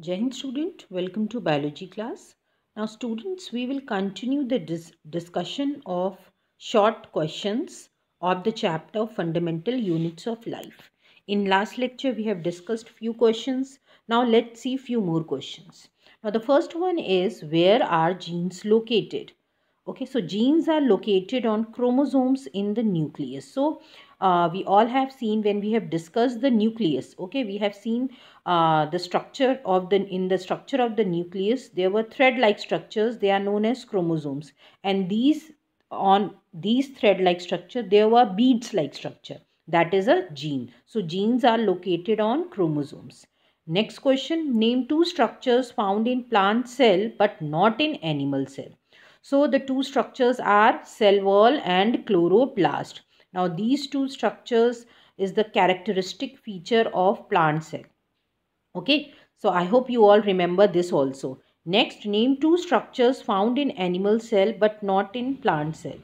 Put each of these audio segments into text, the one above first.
Gen student, welcome to biology class. Now students, we will continue the dis discussion of short questions of the chapter fundamental units of life. In last lecture, we have discussed few questions. Now let's see few more questions. Now the first one is where are genes located? okay so genes are located on chromosomes in the nucleus so uh, we all have seen when we have discussed the nucleus okay we have seen uh, the structure of the in the structure of the nucleus there were thread like structures they are known as chromosomes and these on these thread like structure there were beads like structure that is a gene so genes are located on chromosomes next question name two structures found in plant cell but not in animal cell so the two structures are cell wall and chloroplast. Now these two structures is the characteristic feature of plant cell. Okay, so I hope you all remember this also. Next, name two structures found in animal cell but not in plant cell.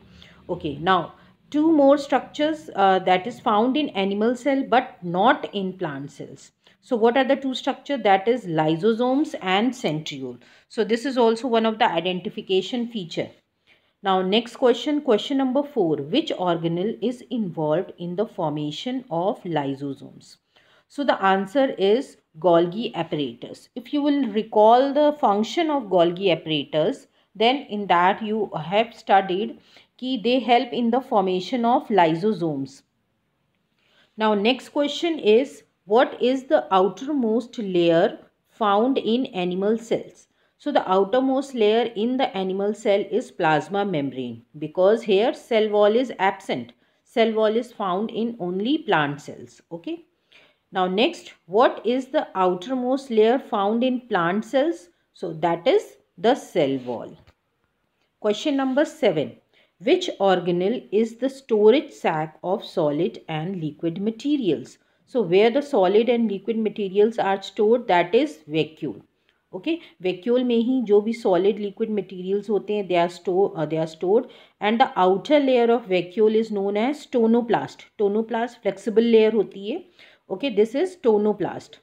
Okay, now two more structures uh, that is found in animal cell but not in plant cells. So what are the two structure? That is lysosomes and centriole. So this is also one of the identification feature. Now next question, question number 4. Which organelle is involved in the formation of lysosomes? So the answer is Golgi apparatus. If you will recall the function of Golgi apparatus, then in that you have studied that they help in the formation of lysosomes. Now next question is what is the outermost layer found in animal cells? So the outermost layer in the animal cell is plasma membrane because here cell wall is absent. Cell wall is found in only plant cells. Okay. Now next, what is the outermost layer found in plant cells? So that is the cell wall. Question number 7. Which organelle is the storage sac of solid and liquid materials? So where the solid and liquid materials are stored that is vacuole. Okay, vacuole में ही जो solid liquid materials होते हैं they are store uh, they are stored and the outer layer of vacuole is known as tonoplast. Tonoplast flexible layer होती है. Okay, this is tonoplast.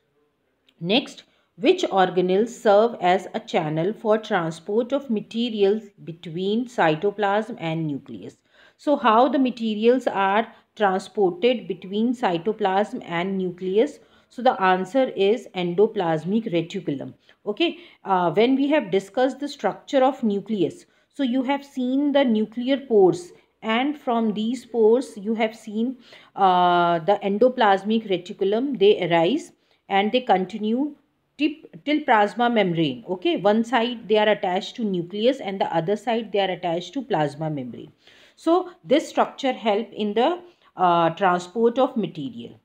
Next. Which organelles serve as a channel for transport of materials between cytoplasm and nucleus? So, how the materials are transported between cytoplasm and nucleus so the answer is endoplasmic reticulum okay uh, when we have discussed the structure of nucleus so you have seen the nuclear pores and from these pores you have seen uh, the endoplasmic reticulum they arise and they continue till plasma membrane okay one side they are attached to nucleus and the other side they are attached to plasma membrane so this structure help in the uh, transport of material.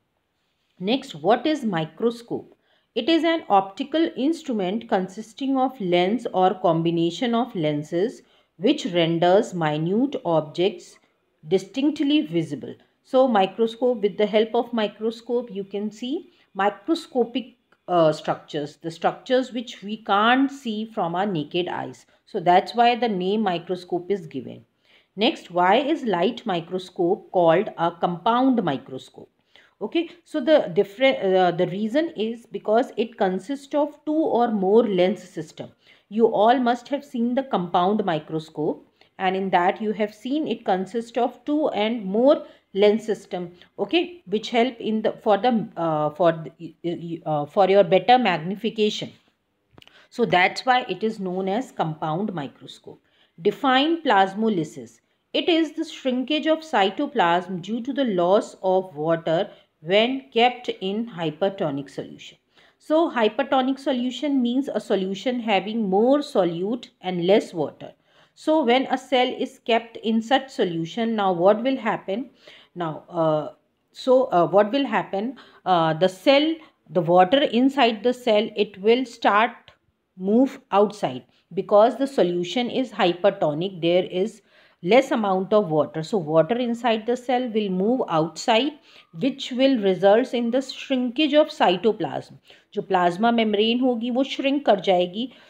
Next, what is microscope? It is an optical instrument consisting of lens or combination of lenses which renders minute objects distinctly visible. So microscope, with the help of microscope, you can see microscopic uh, structures, the structures which we can't see from our naked eyes. So that's why the name microscope is given. Next, why is light microscope called a compound microscope? Okay, so the different uh, the reason is because it consists of two or more lens system. You all must have seen the compound microscope and in that you have seen it consists of two and more lens system okay which help in the for the uh, for the, uh, uh, for your better magnification so that's why it is known as compound microscope define plasmolysis it is the shrinkage of cytoplasm due to the loss of water when kept in hypertonic solution. So hypertonic solution means a solution having more solute and less water. So when a cell is kept in such solution, now what will happen? Now, uh, so uh, what will happen? Uh, the cell, the water inside the cell, it will start move outside because the solution is hypertonic. There is less amount of water. So water inside the cell will move outside which will results in the shrinkage of cytoplasm. जो plasma membrane will shrink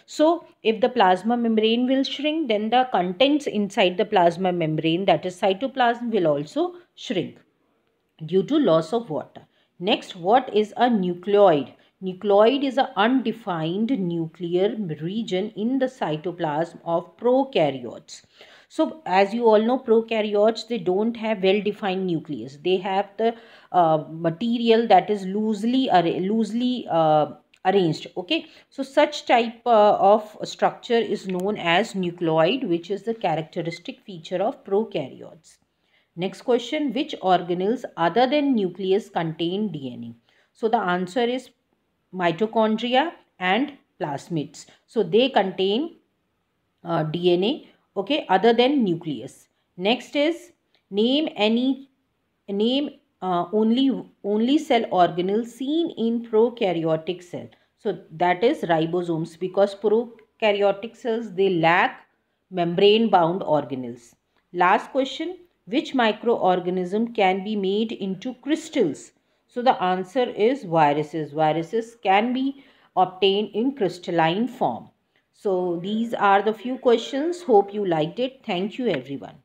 So if the plasma membrane will shrink then the contents inside the plasma membrane that is cytoplasm will also shrink due to loss of water. Next what is a nucleoid? Nucleoid is an undefined nuclear region in the cytoplasm of prokaryotes. So as you all know, prokaryotes, they don't have well-defined nucleus. They have the uh, material that is loosely, loosely uh, arranged okay so such type uh, of structure is known as nucleoid which is the characteristic feature of prokaryotes next question which organelles other than nucleus contain dna so the answer is mitochondria and plasmids so they contain uh, dna okay other than nucleus next is name any name uh, only only cell organelle seen in prokaryotic cell so that is ribosomes because prokaryotic cells they lack membrane bound organelles last question which microorganism can be made into crystals so the answer is viruses viruses can be obtained in crystalline form so these are the few questions. Hope you liked it. Thank you everyone.